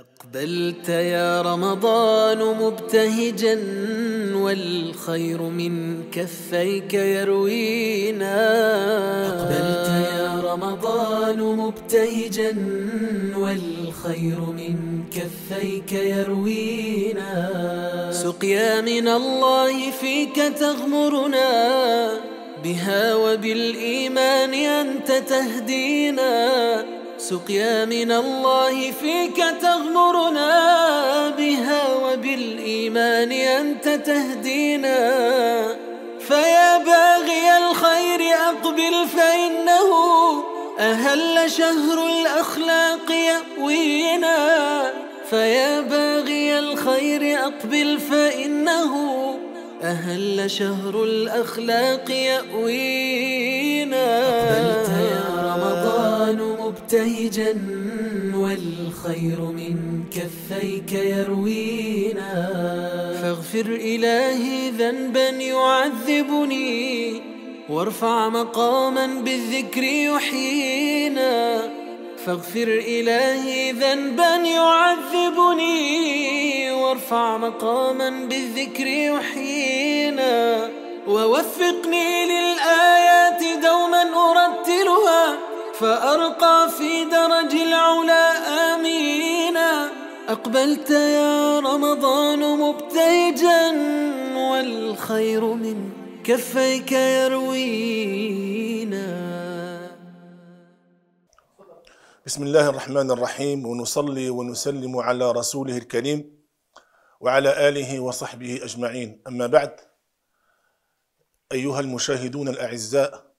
أقبلت يا رمضان مبتهجا والخير من كفيك يروينا أقبلت يا رمضان مبتهجا والخير من كفيك يروينا سقيا من الله فيك تغمرنا بها وبالإيمان أنت تهدينا سقيا من الله فيك تغمرنا بها وبالإيمان أنت تهدينا فيا باغي الخير أقبل فإنه أهل شهر الأخلاق يأوينا فيا باغي الخير أقبل فإنه أهل شهر الأخلاق يأوينا مبتهجا والخير من كفيك يروينا فاغفر إلهي ذنبا يعذبني وارفع مقاما بالذكر يحيينا فاغفر إلهي ذنبا يعذبني وارفع مقاما بالذكر يحيينا ووفقني للآيات دوما أرتلها فأرقى في درج العلا آمينا أقبلت يا رمضان مبتهجا والخير من كفيك يروينا بسم الله الرحمن الرحيم ونصلي ونسلم على رسوله الكريم وعلى آله وصحبه أجمعين أما بعد أيها المشاهدون الأعزاء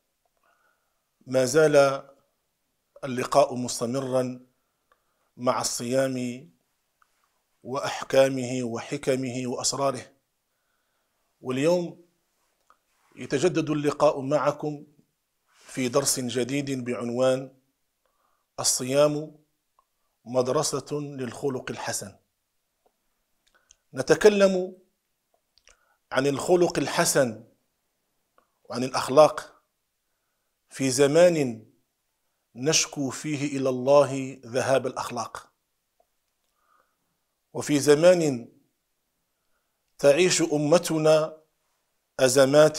ما زال اللقاء مستمرا مع الصيام واحكامه وحكمه واسراره واليوم يتجدد اللقاء معكم في درس جديد بعنوان الصيام مدرسه للخلق الحسن نتكلم عن الخلق الحسن وعن الاخلاق في زمان نشكو فيه الى الله ذهاب الاخلاق وفي زمان تعيش امتنا ازمات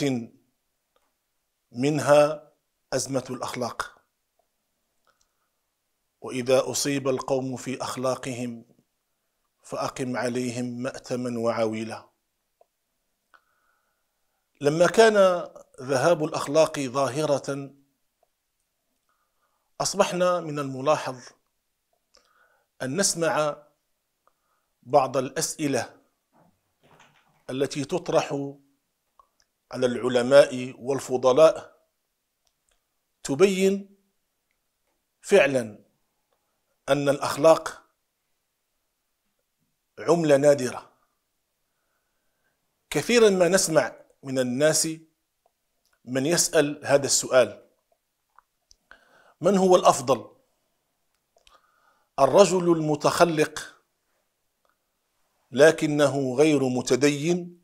منها ازمه الاخلاق واذا اصيب القوم في اخلاقهم فاقم عليهم ماتما وعويلا لما كان ذهاب الاخلاق ظاهره أصبحنا من الملاحظ أن نسمع بعض الأسئلة التي تطرح على العلماء والفضلاء تبين فعلا أن الأخلاق عملة نادرة كثيرا ما نسمع من الناس من يسأل هذا السؤال من هو الافضل الرجل المتخلق لكنه غير متدين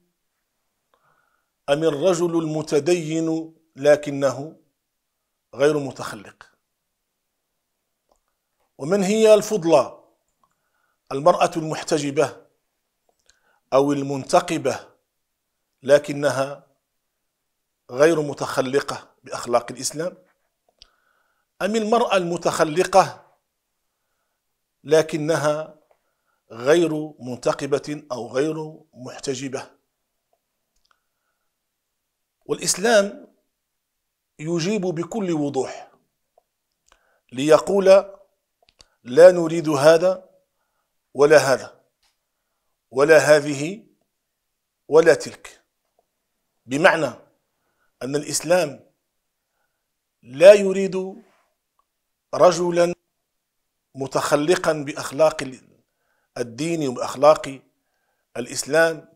ام الرجل المتدين لكنه غير متخلق ومن هي الفضلى المراه المحتجبه او المنتقبه لكنها غير متخلقه باخلاق الاسلام أم المرأة المتخلقة لكنها غير منتقبة أو غير محتجبة والإسلام يجيب بكل وضوح ليقول لا نريد هذا ولا هذا ولا هذه ولا تلك بمعنى أن الإسلام لا يريد رجلا متخلقا باخلاق الدين وباخلاق الاسلام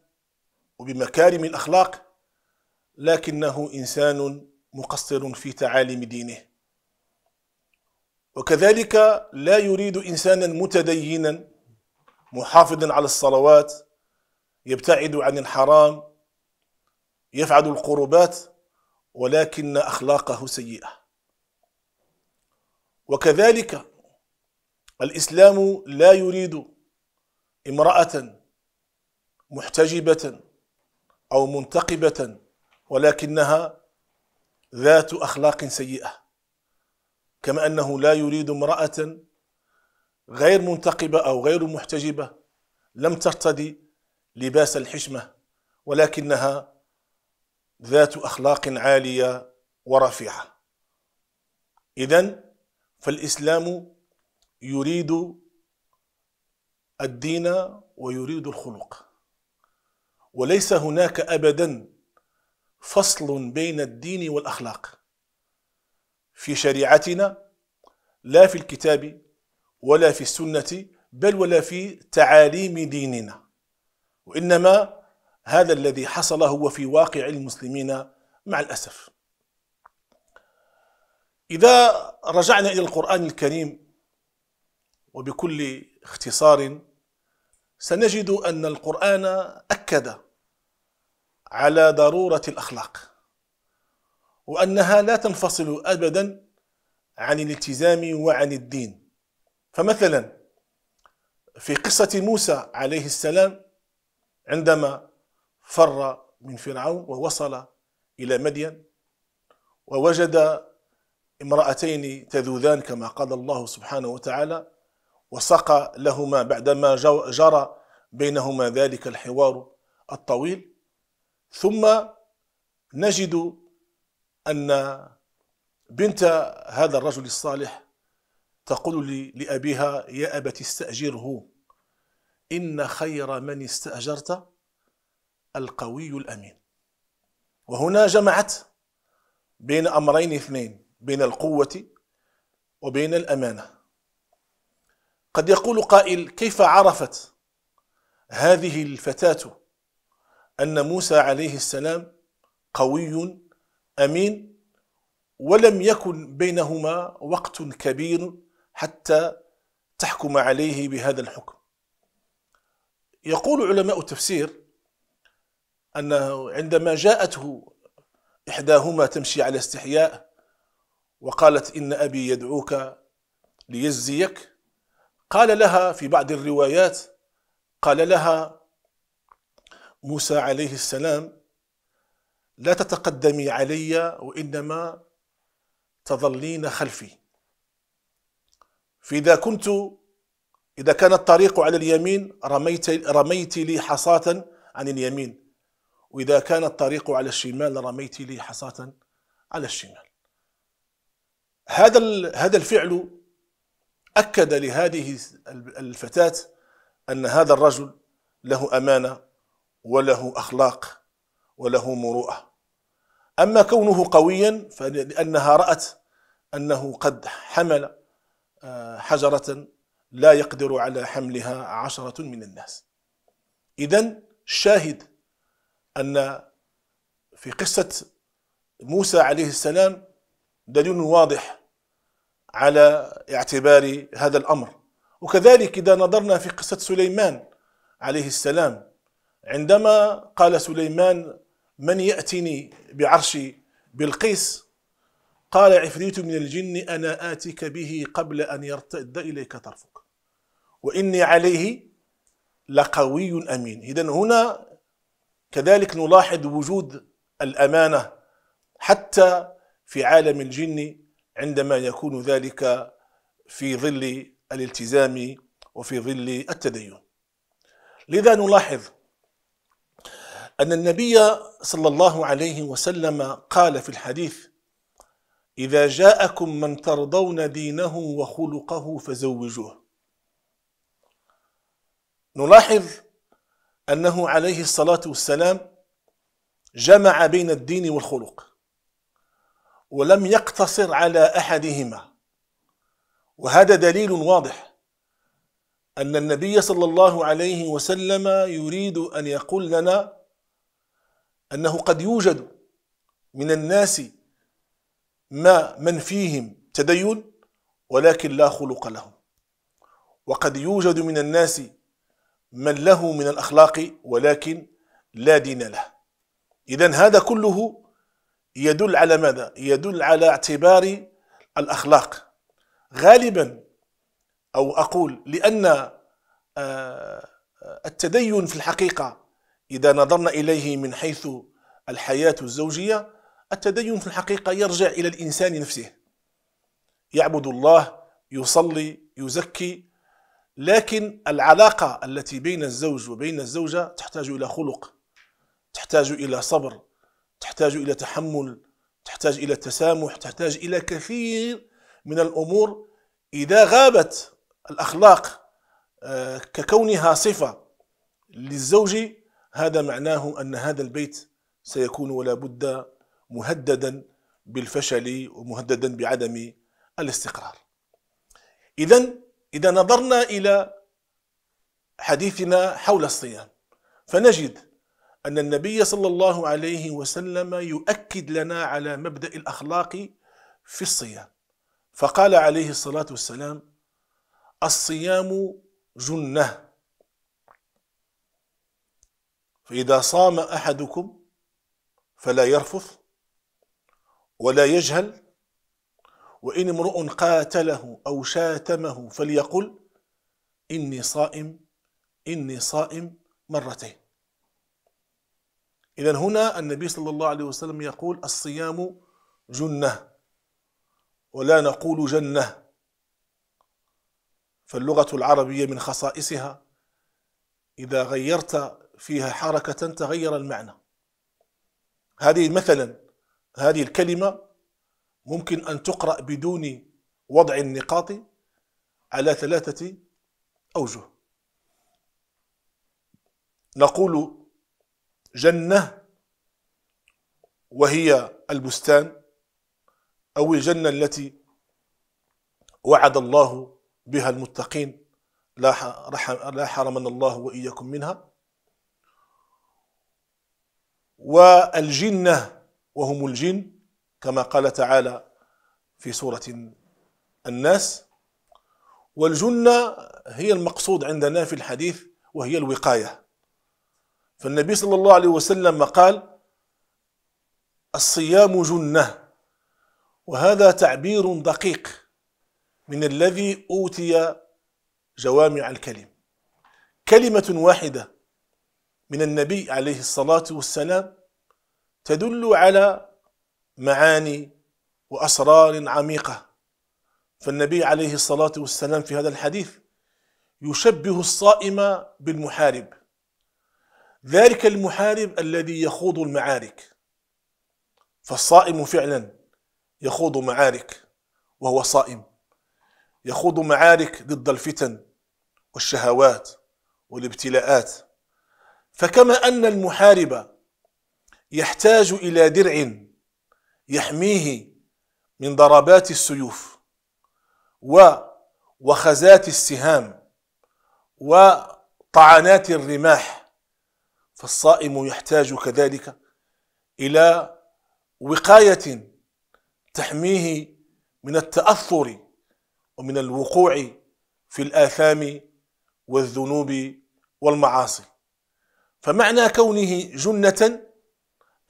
وبمكارم الاخلاق لكنه انسان مقصر في تعاليم دينه وكذلك لا يريد انسانا متدينا محافظا على الصلوات يبتعد عن الحرام يفعل القربات ولكن اخلاقه سيئه وكذلك الإسلام لا يريد امرأة محتجبة أو منتقبة ولكنها ذات أخلاق سيئة كما أنه لا يريد امرأة غير منتقبة أو غير محتجبة لم ترتدي لباس الحشمة ولكنها ذات أخلاق عالية ورفيعة اذن فالإسلام يريد الدين ويريد الخلق وليس هناك أبدا فصل بين الدين والأخلاق في شريعتنا لا في الكتاب ولا في السنة بل ولا في تعاليم ديننا وإنما هذا الذي حصل هو في واقع المسلمين مع الأسف إذا رجعنا إلى القرآن الكريم وبكل اختصار سنجد أن القرآن أكد على ضرورة الأخلاق وأنها لا تنفصل أبدا عن الالتزام وعن الدين فمثلا في قصة موسى عليه السلام عندما فر من فرعون ووصل إلى مدين ووجد امرأتين تذودان كما قال الله سبحانه وتعالى وسقى لهما بعدما جرى بينهما ذلك الحوار الطويل ثم نجد أن بنت هذا الرجل الصالح تقول لأبيها يا أبت استأجره إن خير من استأجرت القوي الأمين وهنا جمعت بين أمرين اثنين بين القوة وبين الأمانة قد يقول قائل كيف عرفت هذه الفتاة أن موسى عليه السلام قوي أمين ولم يكن بينهما وقت كبير حتى تحكم عليه بهذا الحكم يقول علماء التفسير أنه عندما جاءته إحداهما تمشي على استحياء وقالت إن أبي يدعوك ليجزيك قال لها في بعض الروايات قال لها موسى عليه السلام لا تتقدمي علي وإنما تظلين خلفي فإذا كنت إذا كان الطريق على اليمين رميت, رميت لي حصاة عن اليمين وإذا كان الطريق على الشمال رميت لي حصاة على الشمال هذا هذا الفعل أكد لهذه الفتاة أن هذا الرجل له أمانة وله أخلاق وله مروءة أما كونه قويا فلأنها رأت أنه قد حمل آه، حجرة لا يقدر على حملها عشرة من الناس إذا الشاهد أن في قصة موسى عليه السلام دليل واضح على اعتبار هذا الأمر وكذلك إذا نظرنا في قصة سليمان عليه السلام عندما قال سليمان من يأتني بعرش بلقيس قال عفريت من الجن أنا آتك به قبل أن يرتد إليك طرفك وإني عليه لقوي أمين إذا هنا كذلك نلاحظ وجود الأمانة حتى في عالم الجن عندما يكون ذلك في ظل الالتزام وفي ظل التدين لذا نلاحظ أن النبي صلى الله عليه وسلم قال في الحديث إذا جاءكم من ترضون دينه وخلقه فزوجوه نلاحظ أنه عليه الصلاة والسلام جمع بين الدين والخلق ولم يقتصر على احدهما وهذا دليل واضح ان النبي صلى الله عليه وسلم يريد ان يقول لنا انه قد يوجد من الناس ما من فيهم تدين ولكن لا خلق لهم وقد يوجد من الناس من له من الاخلاق ولكن لا دين له اذا هذا كله يدل على ماذا؟ يدل على اعتبار الأخلاق غالبا أو أقول لأن آه، التدين في الحقيقة إذا نظرنا إليه من حيث الحياة الزوجية التدين في الحقيقة يرجع إلى الإنسان نفسه يعبد الله يصلي يزكي لكن العلاقة التي بين الزوج وبين الزوجة تحتاج إلى خلق تحتاج إلى صبر تحتاج إلى تحمل تحتاج إلى تسامح تحتاج إلى كثير من الأمور إذا غابت الأخلاق آه، ككونها صفة للزوج هذا معناه أن هذا البيت سيكون ولا بد مهددا بالفشل ومهددا بعدم الاستقرار إذا إذا نظرنا إلى حديثنا حول الصيام فنجد أن النبي صلى الله عليه وسلم يؤكد لنا على مبدأ الأخلاق في الصيام فقال عليه الصلاة والسلام الصيام جنة فإذا صام أحدكم فلا يرفث ولا يجهل وإن امرؤ قاتله أو شاتمه فليقل إني صائم إني صائم مرتين إذا هنا النبي صلى الله عليه وسلم يقول الصيام جنة ولا نقول جنة فاللغة العربية من خصائصها إذا غيرت فيها حركة تغير المعنى هذه مثلا هذه الكلمة ممكن أن تقرأ بدون وضع النقاط على ثلاثة أوجه نقول جنة وهي البستان أو الجنة التي وعد الله بها المتقين لا حرمنا الله وإياكم منها والجنة وهم الجن كما قال تعالى في سورة الناس والجنة هي المقصود عندنا في الحديث وهي الوقاية فالنبي صلى الله عليه وسلم قال الصيام جنة وهذا تعبير دقيق من الذي أوتي جوامع الكلم كلمة واحدة من النبي عليه الصلاة والسلام تدل على معاني وأسرار عميقة فالنبي عليه الصلاة والسلام في هذا الحديث يشبه الصائم بالمحارب ذلك المحارب الذي يخوض المعارك فالصائم فعلا يخوض معارك وهو صائم يخوض معارك ضد الفتن والشهوات والابتلاءات فكما أن المحارب يحتاج إلى درع يحميه من ضربات السيوف و وخزات السهام وطعنات الرماح فالصائم يحتاج كذلك إلى وقاية تحميه من التأثر ومن الوقوع في الآثام والذنوب والمعاصي فمعنى كونه جنة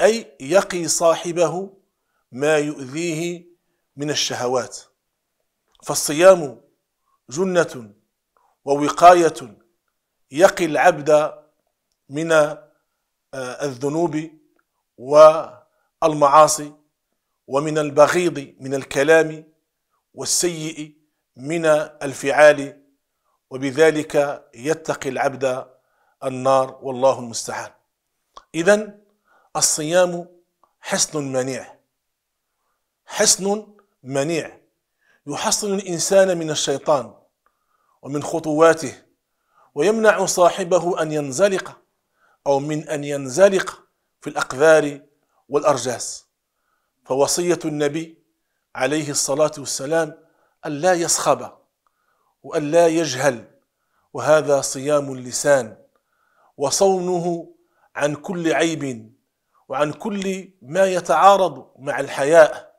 أي يقي صاحبه ما يؤذيه من الشهوات فالصيام جنة ووقاية يقي العبد من آه، الذنوب والمعاصي ومن البغيض من الكلام والسيء من الفعال وبذلك يتقي العبد النار والله المستعان إذا الصيام حصن منيع حصن منيع يحصن الإنسان من الشيطان ومن خطواته ويمنع صاحبه أن ينزلق أو من أن ينزلق في الأقذار والأرجاس فوصية النبي عليه الصلاة والسلام أن لا يصخب وأن لا يجهل وهذا صيام اللسان وصونه عن كل عيب وعن كل ما يتعارض مع الحياء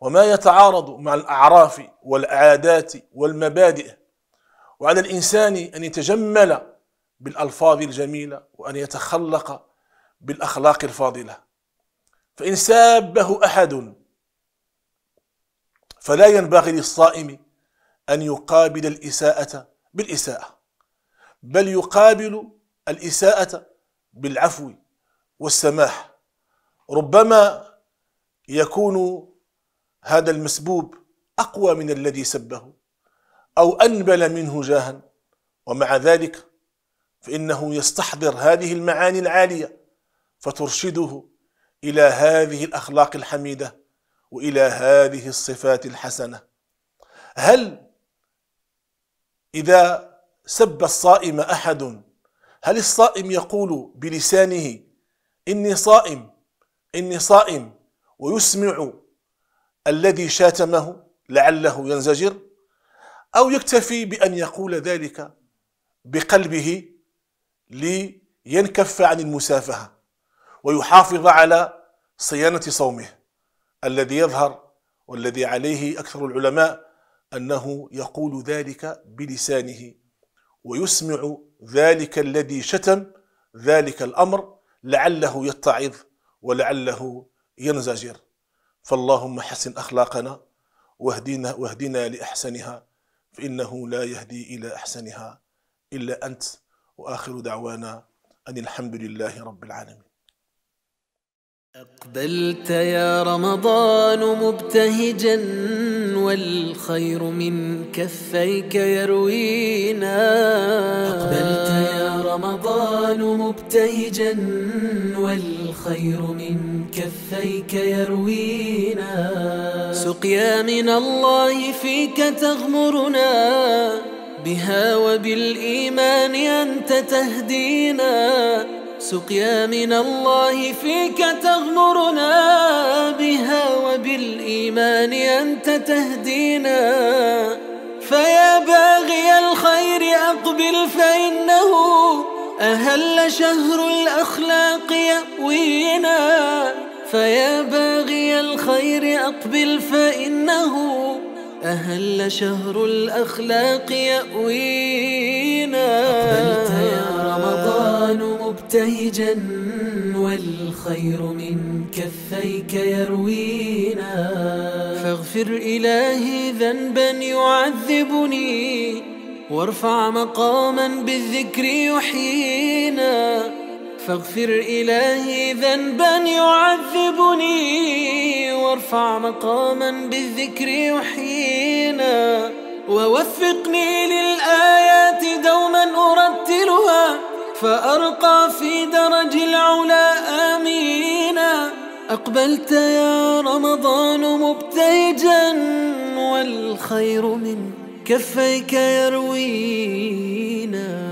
وما يتعارض مع الأعراف والعادات والمبادئ وعلى الإنسان أن يتجمل بالألفاظ الجميلة وأن يتخلق بالأخلاق الفاضلة فإن سابه أحد فلا ينبغي للصائم أن يقابل الإساءة بالإساءة بل يقابل الإساءة بالعفو والسماح ربما يكون هذا المسبوب أقوى من الذي سبه أو أنبل منه جاها ومع ذلك فإنه يستحضر هذه المعاني العالية فترشده إلى هذه الأخلاق الحميدة وإلى هذه الصفات الحسنة هل إذا سب الصائم أحد هل الصائم يقول بلسانه إني صائم إني صائم ويسمع الذي شاتمه لعله ينزجر أو يكتفي بأن يقول ذلك بقلبه لينكف عن المسافهة ويحافظ على صيانة صومه الذي يظهر والذي عليه أكثر العلماء أنه يقول ذلك بلسانه ويسمع ذلك الذي شتم ذلك الأمر لعله يتعظ ولعله ينزجر فاللهم حسن أخلاقنا واهدينا, واهدنا لأحسنها فإنه لا يهدي إلى أحسنها إلا أنت واخر دعوانا ان الحمد لله رب العالمين أقبلت يا رمضان مبتهجا والخير من كفيك يروينا أقبلت يا رمضان مبتهجا والخير من كفيك يروينا سقيا من الله فيك تغمرنا بها وبالإيمان أنت تهدينا سقيا من الله فيك تغمرنا بها وبالإيمان أنت تهدينا فيا باغي الخير أقبل فإنه أهل شهر الأخلاق يأوينا فيا باغي الخير أقبل فإنه أهل شهر الأخلاق يأوينا أقبلت يا رمضان مبتهجا والخير من كفيك يروينا فاغفر إلهي ذنبا يعذبني وارفع مقاما بالذكر يحيينا فاغفر إلهي ذنبا يعذبني وارفع مقاما بالذكر يحيينا ووفقني للآيات دوما أرتلها فأرقى في درج العلا آمينا أقبلت يا رمضان مبتهجا والخير من كفيك يروينا